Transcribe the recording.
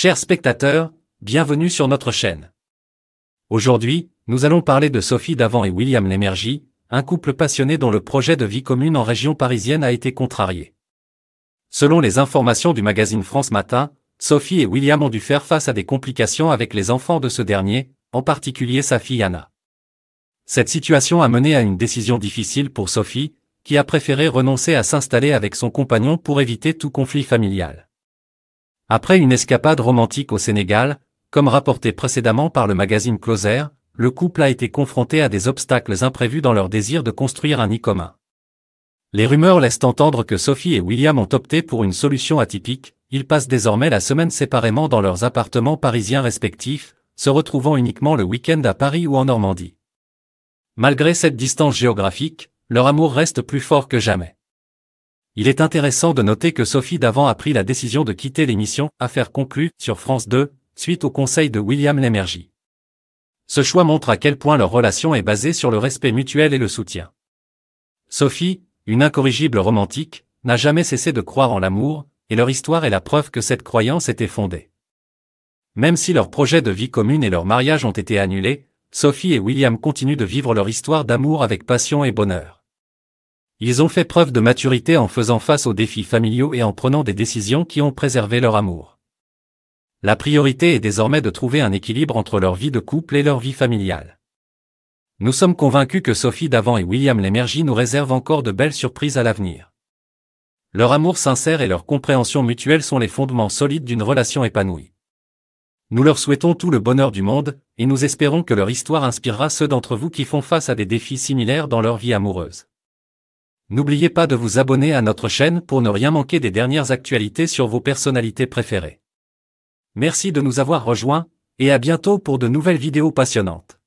Chers spectateurs, bienvenue sur notre chaîne. Aujourd'hui, nous allons parler de Sophie Davant et William Lémergie, un couple passionné dont le projet de vie commune en région parisienne a été contrarié. Selon les informations du magazine France Matin, Sophie et William ont dû faire face à des complications avec les enfants de ce dernier, en particulier sa fille Anna. Cette situation a mené à une décision difficile pour Sophie, qui a préféré renoncer à s'installer avec son compagnon pour éviter tout conflit familial. Après une escapade romantique au Sénégal, comme rapporté précédemment par le magazine Closer, le couple a été confronté à des obstacles imprévus dans leur désir de construire un nid commun. Les rumeurs laissent entendre que Sophie et William ont opté pour une solution atypique, ils passent désormais la semaine séparément dans leurs appartements parisiens respectifs, se retrouvant uniquement le week-end à Paris ou en Normandie. Malgré cette distance géographique, leur amour reste plus fort que jamais. Il est intéressant de noter que Sophie Davant a pris la décision de quitter l'émission Affaires conclues sur France 2, suite au conseil de William Lémergie. Ce choix montre à quel point leur relation est basée sur le respect mutuel et le soutien. Sophie, une incorrigible romantique, n'a jamais cessé de croire en l'amour, et leur histoire est la preuve que cette croyance était fondée. Même si leur projet de vie commune et leur mariage ont été annulés, Sophie et William continuent de vivre leur histoire d'amour avec passion et bonheur. Ils ont fait preuve de maturité en faisant face aux défis familiaux et en prenant des décisions qui ont préservé leur amour. La priorité est désormais de trouver un équilibre entre leur vie de couple et leur vie familiale. Nous sommes convaincus que Sophie Davant et William Lémergy nous réservent encore de belles surprises à l'avenir. Leur amour sincère et leur compréhension mutuelle sont les fondements solides d'une relation épanouie. Nous leur souhaitons tout le bonheur du monde, et nous espérons que leur histoire inspirera ceux d'entre vous qui font face à des défis similaires dans leur vie amoureuse. N'oubliez pas de vous abonner à notre chaîne pour ne rien manquer des dernières actualités sur vos personnalités préférées. Merci de nous avoir rejoints, et à bientôt pour de nouvelles vidéos passionnantes.